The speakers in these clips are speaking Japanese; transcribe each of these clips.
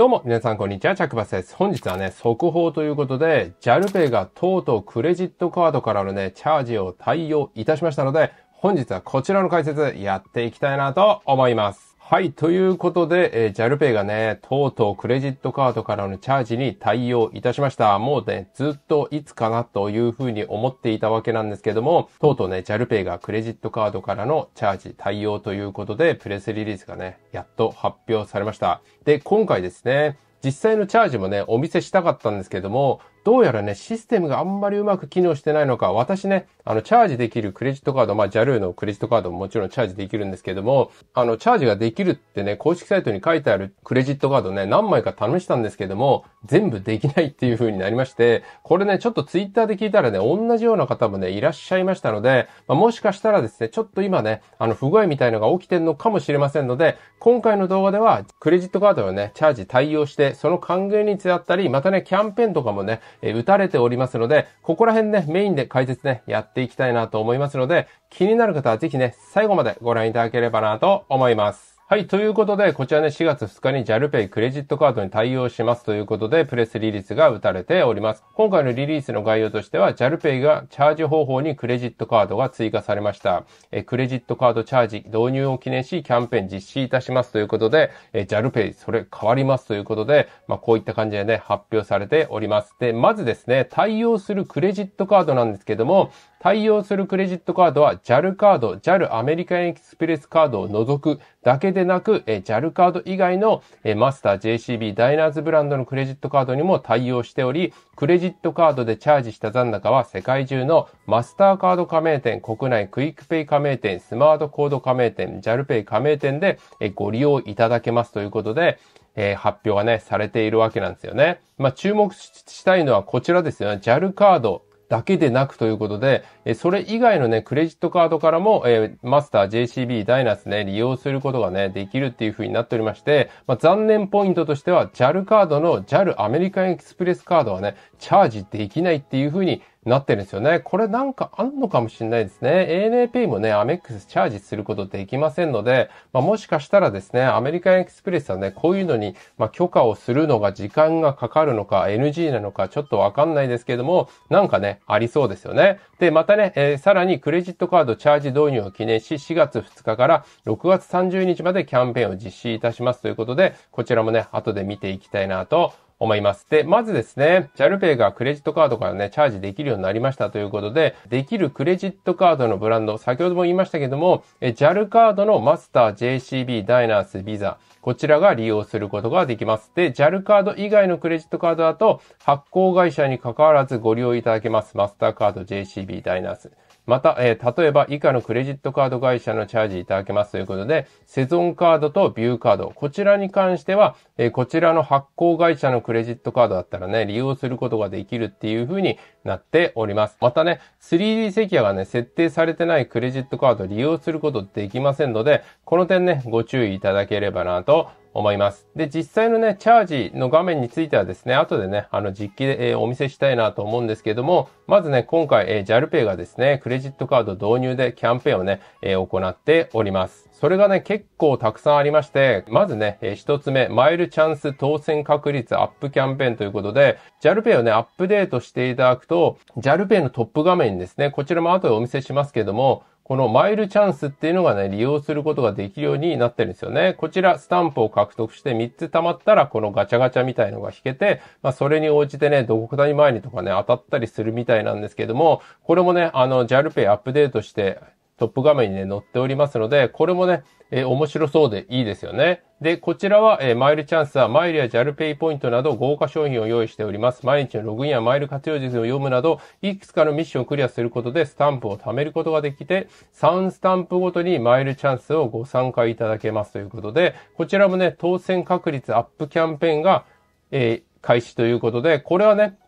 どうも、皆さん、こんにちは。チャックバスです。本日はね、速報ということで、JALPay がとうとうクレジットカードからのね、チャージを対応いたしましたので、本日はこちらの解説やっていきたいなと思います。はい。ということで、えー、JALPay がね、とうとうクレジットカードからのチャージに対応いたしました。もうね、ずっといつかなというふうに思っていたわけなんですけども、とうとうね、JALPay がクレジットカードからのチャージ対応ということで、プレスリリースがね、やっと発表されました。で、今回ですね、実際のチャージもね、お見せしたかったんですけども、どうやらね、システムがあんまりうまく機能してないのか、私ね、あの、チャージできるクレジットカード、まあ、JAL のクレジットカードももちろんチャージできるんですけども、あの、チャージができるってね、公式サイトに書いてあるクレジットカードね、何枚か試したんですけども、全部できないっていう風になりまして、これね、ちょっとツイッターで聞いたらね、同じような方もね、いらっしゃいましたので、まあ、もしかしたらですね、ちょっと今ね、あの、不具合みたいのが起きてるのかもしれませんので、今回の動画では、クレジットカードをね、チャージ対応して、その還元率だったり、またね、キャンペーンとかもね、え打たれておりますので、ここら辺ね、メインで解説ね、やっていきたいなと思いますので、気になる方はぜひね、最後までご覧いただければなと思います。はい。ということで、こちらね、4月2日に JALPay クレジットカードに対応しますということで、プレスリリースが打たれております。今回のリリースの概要としては、JALPay がチャージ方法にクレジットカードが追加されました。えクレジットカードチャージ導入を記念し、キャンペーン実施いたしますということで、JALPay それ変わりますということで、まあ、こういった感じでね、発表されております。で、まずですね、対応するクレジットカードなんですけども、対応するクレジットカードは JAL カード、JAL アメリカンエキスプレスカードを除くだけでなく、JAL カード以外のマスター JCB ダイナーズブランドのクレジットカードにも対応しており、クレジットカードでチャージした残高は世界中のマスターカード加盟店、国内クイックペイ加盟店、スマートコード加盟店、JAL ペイ加盟店でご利用いただけますということで、えー、発表がね、されているわけなんですよね。まあ、注目したいのはこちらですよね。JAL カードだけでなくということで、えそれ以外のね、クレジットカードからも、えー、マスター JCB ダイナスね、利用することがね、できるっていう風になっておりまして、まあ、残念ポイントとしては JAL カードの JAL アメリカンエクスプレスカードはね、チャージできないっていう風になってるんですよね。これなんかあんのかもしれないですね。ANAP もね、アメックスチャージすることできませんので、まあ、もしかしたらですね、アメリカンエクスプレスはね、こういうのに、まあ、許可をするのが時間がかかるのか NG なのかちょっとわかんないですけども、なんかね、ありそうですよね。で、またね、えー、さらにクレジットカードチャージ導入を記念し、4月2日から6月30日までキャンペーンを実施いたしますということで、こちらもね、後で見ていきたいなと思います。で、まずですね、JALPay がクレジットカードからね、チャージできるようになりましたということで、できるクレジットカードのブランド、先ほども言いましたけども、JAL カードのマスター、JCB、ダイナース、ビザ、こちらが利用することができます。で、JAL カード以外のクレジットカードだと、発行会社に関わらずご利用いただけます。マスターカード、JCB、ダイナース。また、えー、例えば以下のクレジットカード会社のチャージいただけますということで、セゾンカードとビューカード、こちらに関してはえこちらの発行会社のクレジットカードだったらね、利用することができるっていう風になっております。またね、3D セキュアがね、設定されてないクレジットカード利用することできませんので、この点ね、ご注意いただければなと思います。で、実際のね、チャージの画面についてはですね、後でね、あの実機で、えー、お見せしたいなと思うんですけども、まずね、今回、えー、JALPay がですね、クレジットカード導入でキャンペーンをね、えー、行っております。それがね、結構たくさんありまして、まずね、えー、一つ目、マイルチャンス当選確率アップキャンペーンということで、JALPay をね、アップデートしていただくと、JALPay のトップ画面にですね、こちらも後でお見せしますけども、このマイルチャンスっていうのがね、利用することができるようになってるんですよね。こちら、スタンプを獲得して3つ溜まったら、このガチャガチャみたいのが引けて、まあ、それに応じてね、どこかに前にとかね、当たったりするみたいなんですけども、これもね、あの、JALPay アップデートして、トップ画面にね、載っておりますので、これもね、えー、面白そうでいいですよね。で、こちらは、えー、マイルチャンスは、マイルや JAL ペイポイントなど豪華商品を用意しております。毎日のログインやマイル活用術を読むなど、いくつかのミッションをクリアすることでスタンプを貯めることができて、3スタンプごとにマイルチャンスをご参加いただけますということで、こちらもね、当選確率アップキャンペーンが、えー、開始ということで、これはね、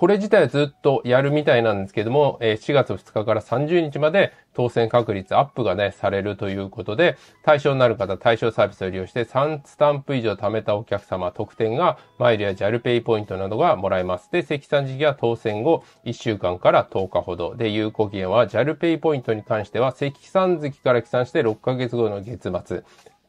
これ自体はずっとやるみたいなんですけども、え4月2日から30日まで当選確率アップがね、されるということで、対象になる方、対象サービスを利用して3スタンプ以上貯めたお客様、特典がマイルや JALPay ポイントなどがもらえます。で、積算時期は当選後1週間から10日ほど。で、有効期限は JALPay ポイントに関しては積算月から起算して6ヶ月後の月末。っ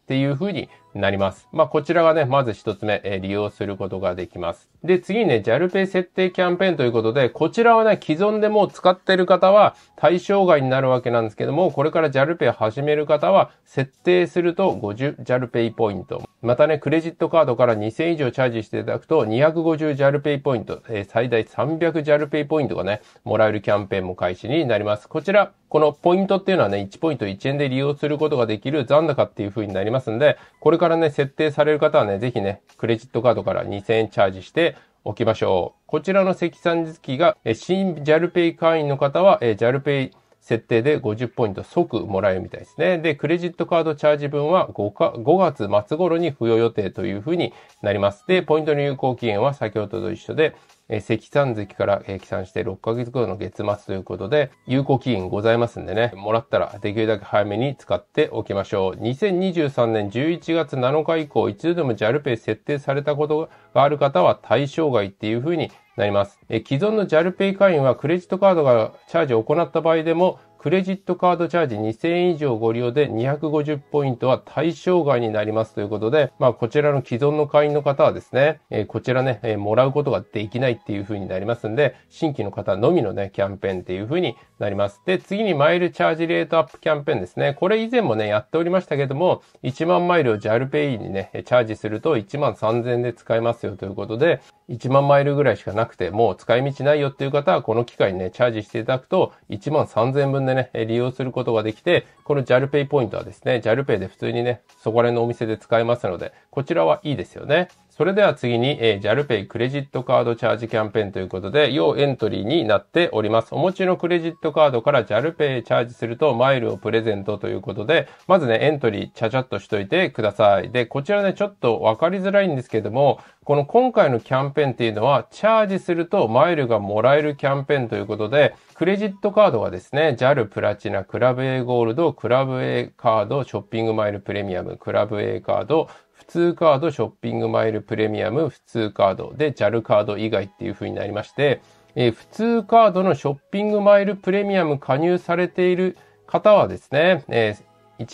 ていうふうになります。まあ、こちらがね、まず一つ目、えー、利用することができます。で、次にね、JALPay 設定キャンペーンということで、こちらはね、既存でもう使っている方は対象外になるわけなんですけども、これから JALPay 始める方は、設定すると 50JALPay ポイント。またね、クレジットカードから2000以上チャージしていただくと、250JALPay ポイント、えー、最大 300JALPay ポイントがね、もらえるキャンペーンも開始になります。こちら、このポイントっていうのはね、1ポイント1円で利用することができる残高っていう風になりますんで、これからね、設定される方はね、ぜひね、クレジットカードから2000円チャージしておきましょう。こちらの積算月が、新 JALPay 会員の方は、JALPay 設定で50ポイント即もらえるみたいですね。で、クレジットカードチャージ分は 5, か5月末頃に付与予定というふうになります。で、ポイントの有効期限は先ほどと一緒でえ積算月から、え起算して6ヶ月後の月末ということで、有効期限ございますんでね、もらったらできるだけ早めに使っておきましょう。2023年11月7日以降、一度でも JALPay 設定されたことがある方は対象外っていうふうになります。え既存の JALPay 会員はクレジットカードがチャージを行った場合でも、クレジットカードチャージ2000円以上ご利用で250ポイントは対象外になりますということで、まあこちらの既存の会員の方はですね、えー、こちらね、えー、もらうことができないっていうふうになりますんで、新規の方のみのね、キャンペーンっていうふうになります。で、次にマイルチャージレートアップキャンペーンですね。これ以前もね、やっておりましたけども、1万マイルを JALPay にね、チャージすると1万3000円で使えますよということで、1万マイルぐらいしかなくて、もう使い道ないよっていう方は、この機会にね、チャージしていただくと、1万3000円分でね、利用することができて、この JALPay ポイントはですね、JALPay で普通にね、そこら辺のお店で使えますので、こちらはいいですよね。それでは次に、えー、JALPay クレジットカードチャージキャンペーンということで、要エントリーになっております。お持ちのクレジットカードから JALPay チャージするとマイルをプレゼントということで、まずね、エントリーちゃちゃっとしといてください。で、こちらね、ちょっとわかりづらいんですけども、この今回のキャンペーンっていうのは、チャージするとマイルがもらえるキャンペーンということで、クレジットカードはですね、JAL プラチナ、クラブ A ゴールド、クラブ A カード、ショッピングマイルプレミアム、クラブ A カード、通カード、ショッピングマイルプレミアム、普通カードで JAL カード以外っていう風になりまして、えー、普通カードのショッピングマイルプレミアム加入されている方はですね、えー、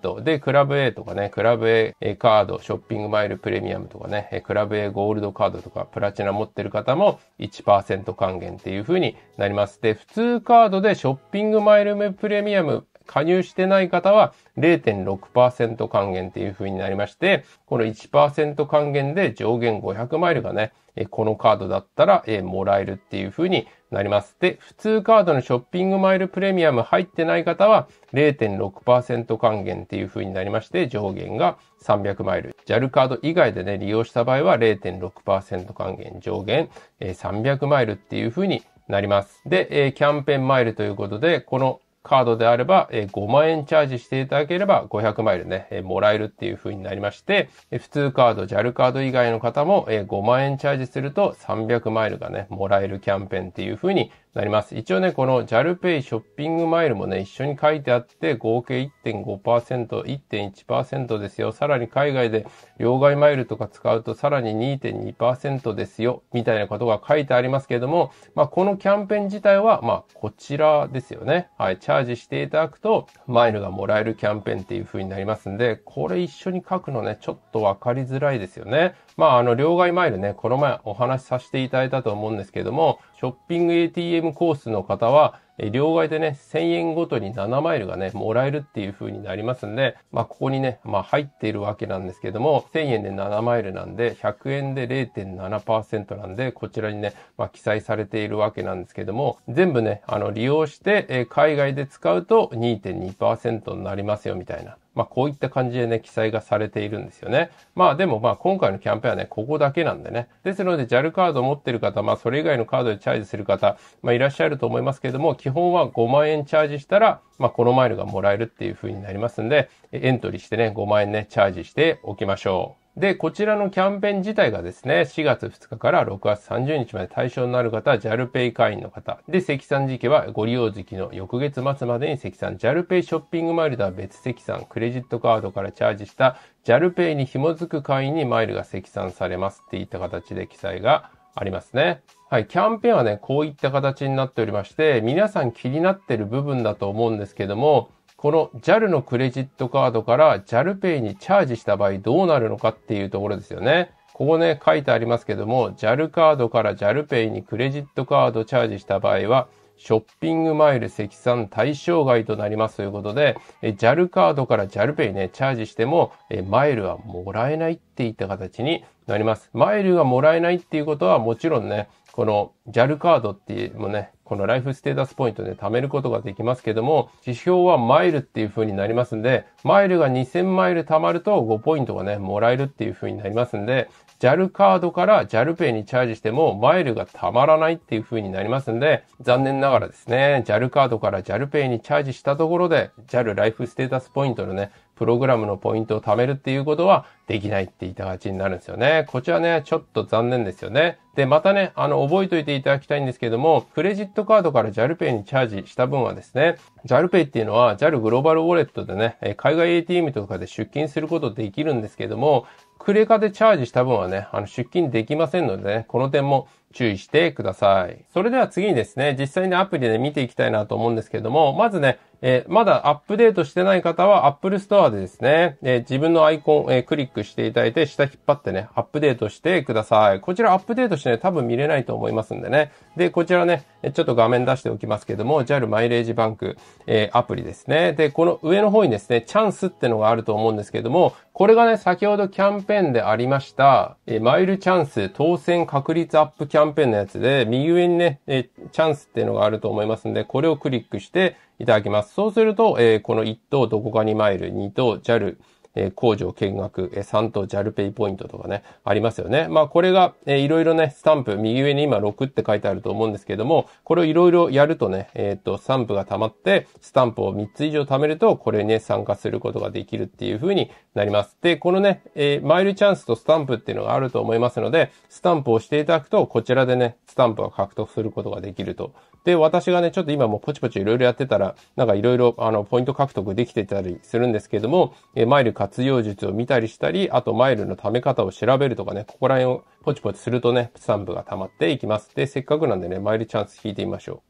1%で、クラブ A とかね、クラブ A カード、ショッピングマイルプレミアムとかね、クラブ A ゴールドカードとかプラチナ持ってる方も1%還元っていう風になります。で、普通カードでショッピングマイルプレミアム加入してない方は0.6%還元っていう風になりまして、この1%還元で上限500マイルがね、このカードだったら、えもらえるっていう風になります。で、普通カードのショッピングマイルプレミアム入ってない方は0.6%還元っていう風になりまして、上限が300マイル。JAL カード以外でね、利用した場合は0.6%還元、上限、300マイルっていう風になります。で、えキャンペーンマイルということで、このカードであれば、え5万円チャージしていただければ500マイルね、えもらえるっていう風になりまして、え普通カード、JAL カード以外の方も、え5万円チャージすると300マイルがね、もらえるキャンペーンっていう風になります。一応ね、この JALPay ショッピングマイルもね、一緒に書いてあって、合計1.5%、1.1%ですよ。さらに海外で両替マイルとか使うとさらに2.2%ですよ。みたいなことが書いてありますけれども、まあ、このキャンペーン自体は、まあ、こちらですよね。はい、チャージしていただくと、マイルがもらえるキャンペーンっていう風になりますんで、これ一緒に書くのね、ちょっとわかりづらいですよね。まあ、あの、両替マイルね、この前お話しさせていただいたと思うんですけども、ショッピング ATM コースの方は、両替でね、1000円ごとに7マイルがね、もらえるっていう風になりますんで、まあ、ここにね、まあ、入っているわけなんですけども、1000円で7マイルなんで、100円で0.7%なんで、こちらにね、まあ、記載されているわけなんですけども、全部ね、あの、利用して、海外で使うと2.2%になりますよ、みたいな。まあ、こういった感じでね、記載がされているんですよね。まあ、でもまあ、今回のキャンペーンはね、ここだけなんでね。ですので、JAL カードを持ってる方、まあ、それ以外のカードでチャージする方、まあ、いらっしゃると思いますけれども、基本は5万円チャージしたら、まあ、このマイルがもらえるっていう風になりますんで、エントリーしてね、5万円ね、チャージしておきましょう。で、こちらのキャンペーン自体がですね、4月2日から6月30日まで対象になる方は JALPay 会員の方。で、積算時期はご利用時期の翌月末までに積算 JALPay ショッピングマイルとは別積算クレジットカードからチャージした JALPay に紐づく会員にマイルが積算されますっていった形で記載がありますね。はい。キャンペーンはね、こういった形になっておりまして、皆さん気になってる部分だと思うんですけども、この JAL のクレジットカードから JALPay にチャージした場合どうなるのかっていうところですよね。ここね、書いてありますけども、JAL カードから JALPay にクレジットカードチャージした場合は、ショッピングマイル積算対象外となりますということで、JAL カードから JALPay ね、チャージしても、マイルはもらえないっていった形になります。マイルがもらえないっていうことはもちろんね、この JAL カードっていうもね、このライフステータスポイントで貯めることができますけども、指標はマイルっていう風になりますんで、マイルが2000マイル貯まると5ポイントがね、もらえるっていう風になりますんで、JAL カードから JALPay にチャージしてもマイルがたまらないっていう風になりますんで、残念ながらですね、JAL カードから JALPay にチャージしたところで、JAL ライフステータスポイントのね、プログラムのポイントを貯めるっていうことはできないって言いたがちになるんですよね。こちらね、ちょっと残念ですよね。で、またね、あの、覚えといていただきたいんですけども、クレジットカードから JALPay にチャージした分はですね、JALPay っていうのは JAL グローバルウォレットでね、海外 ATM とかで出金することできるんですけども、クレカでチャージした分はね、あの、出金できませんのでね、この点も注意してください。それでは次にですね、実際にアプリで見ていきたいなと思うんですけども、まずね、えー、まだアップデートしてない方は Apple Store でですね、えー、自分のアイコン、えー、クリックしていただいて、下引っ張ってね、アップデートしてください。こちらアップデートしてね、多分見れないと思いますんでね。で、こちらね、ちょっと画面出しておきますけども、JAL マイレージバンク、えー、アプリですね。で、この上の方にですね、チャンスってのがあると思うんですけども、これがね、先ほどキャンペーンでありました、えー、マイルチャンス当選確率アップキャンペーンのやつで、右上にね、えー、チャンスっていうのがあると思いますんで、これをクリックしていただきます。そうすると、えー、この1等どこかにマイル、2等 JAL、え工場見学、え3と JAL ペイポイントとかね、ありますよね。まあこれが、えいろいろね、スタンプ、右上に今6って書いてあると思うんですけども、これをいろいろやるとね、えっ、ー、と、スタンプが溜まって、スタンプを3つ以上貯めると、これに、ね、参加することができるっていう風になります。で、このね、えー、マイルチャンスとスタンプっていうのがあると思いますので、スタンプをしていただくと、こちらでね、スタンプを獲得することができるとで、私がね、ちょっと今もポチポチいろいろやってたら、なんかいろいろ、あの、ポイント獲得できてたりするんですけども、えマイル活用術を見たりしたり、あとマイルの貯め方を調べるとかね、ここら辺をポチポチするとね、スタンプが溜まっていきます。で、せっかくなんでね、マイルチャンス引いてみましょ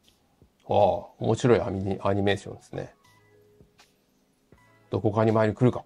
う。ああ、面白いアニアニメーションですね。どこかにマイル来るか。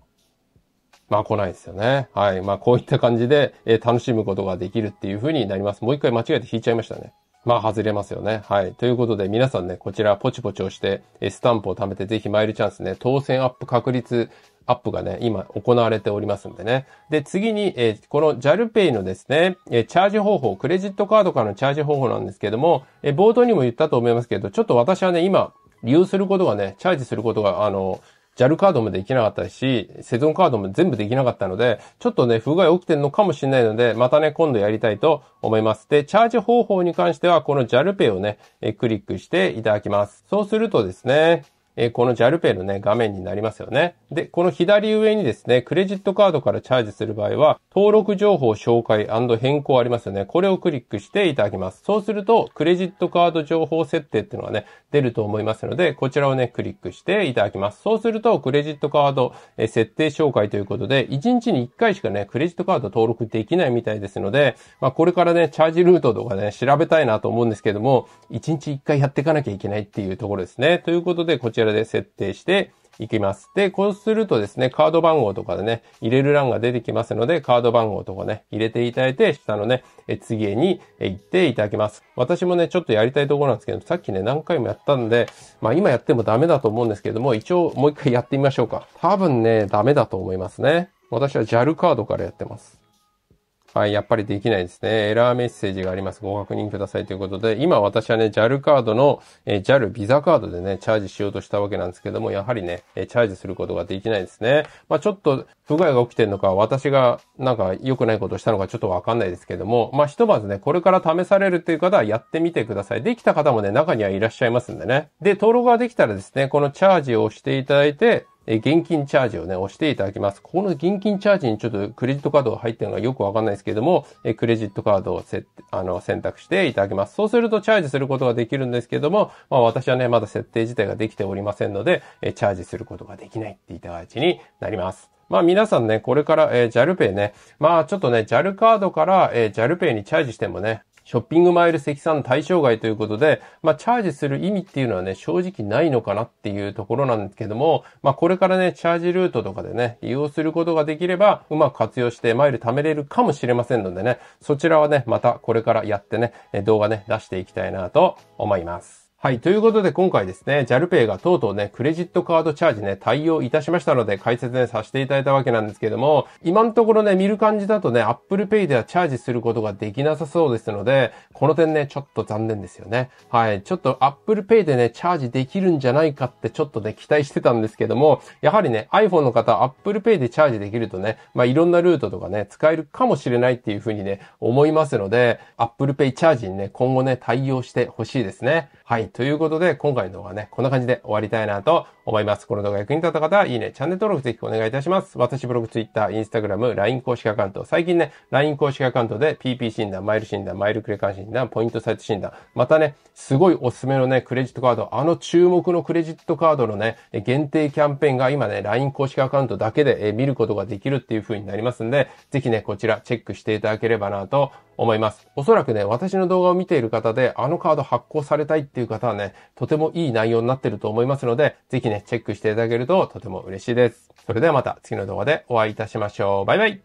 まあ来ないですよね。はい。まあこういった感じで、え楽しむことができるっていう風になります。もう一回間違えて引いちゃいましたね。まあ外れますよね。はい。ということで皆さんね、こちらポチポチ押して、スタンプを貯めてぜひマイルチャンスね、当選アップ確率アップがね、今行われておりますんでね。で、次に、えー、この JALPay のですね、えー、チャージ方法、クレジットカードからのチャージ方法なんですけども、えー、冒頭にも言ったと思いますけど、ちょっと私はね、今、利用することがね、チャージすることが、あの、JAL カードもできなかったし、セゾンカードも全部できなかったので、ちょっとね、不具合起きてるのかもしれないので、またね、今度やりたいと思います。で、チャージ方法に関しては、この JAL Pay をね、えクリックしていただきます。そうするとですね、えー、この JALPay のね、画面になりますよね。で、この左上にですね、クレジットカードからチャージする場合は、登録情報紹介変更ありますよね。これをクリックしていただきます。そうすると、クレジットカード情報設定っていうのがね、出ると思いますので、こちらをね、クリックしていただきます。そうすると、クレジットカード、え設定紹介ということで、1日に1回しかね、クレジットカード登録できないみたいですので、まあ、これからね、チャージルートとかね、調べたいなと思うんですけども、1日1回やっていかなきゃいけないっていうところですね。ということで、こちららで設定していきます。で、こうするとですね、カード番号とかでね、入れる欄が出てきますので、カード番号とかね、入れていただいて、下のね、え次へに行っていただきます。私もね、ちょっとやりたいところなんですけど、さっきね、何回もやったんで、まあ今やってもダメだと思うんですけども、一応もう一回やってみましょうか。多分ね、ダメだと思いますね。私は JAL カードからやってます。はい、やっぱりできないですね。エラーメッセージがあります。ご確認くださいということで、今私はね、JAL カードの、え JAL ビザカードでね、チャージしようとしたわけなんですけども、やはりね、えチャージすることができないですね。まあちょっと不具合が起きてるのか、私がなんか良くないことをしたのかちょっとわかんないですけども、まあひとまずね、これから試されるという方はやってみてください。できた方もね、中にはいらっしゃいますんでね。で、登録ができたらですね、このチャージをしていただいて、え現金チャージをね、押していただきます。ここの現金チャージにちょっとクレジットカードが入ってるのがよくわかんないですけども、えクレジットカードをせあの選択していただきます。そうするとチャージすることができるんですけども、まあ私はね、まだ設定自体ができておりませんので、えチャージすることができないっていった形になります。まあ皆さんね、これから、え JALPay ね、まあちょっとね、JAL カードから、え JALPay にチャージしてもね、ショッピングマイル積算対象外ということで、まあ、チャージする意味っていうのはね、正直ないのかなっていうところなんですけども、まあ、これからね、チャージルートとかでね、利用することができれば、うまく活用してマイル貯めれるかもしれませんのでね、そちらはね、またこれからやってね、動画ね、出していきたいなと思います。はい。ということで今回ですね、JALPay がとうとうね、クレジットカードチャージね、対応いたしましたので解説ね、させていただいたわけなんですけども、今のところね、見る感じだとね、Apple Pay ではチャージすることができなさそうですので、この点ね、ちょっと残念ですよね。はい。ちょっと Apple Pay でね、チャージできるんじゃないかってちょっとね、期待してたんですけども、やはりね、iPhone の方、Apple Pay でチャージできるとね、まあ、いろんなルートとかね、使えるかもしれないっていうふうにね、思いますので、Apple Pay チャージにね、今後ね、対応してほしいですね。はい。ということで、今回の動画はね、こんな感じで終わりたいなと思います。この動画役に立った方は、いいね、チャンネル登録ぜひお願いいたします。私、ブログ、ツイッター、インスタグラム、LINE 公式アカウント、最近ね、LINE 公式アカウントで PP 診断、マイル診断、マイルクレカン診断、ポイントサイト診断、またね、すごいおすすめのね、クレジットカード、あの注目のクレジットカードのね、限定キャンペーンが今ね、LINE 公式アカウントだけで見ることができるっていう風になりますんで、ぜひね、こちらチェックしていただければなと思います。おそらくね、私の動画を見ている方で、あのカード発行されたいっていう方はね、とてもいい内容になってると思いますので、ぜひね、チェックしていただけるととても嬉しいです。それではまた次の動画でお会いいたしましょう。バイバイ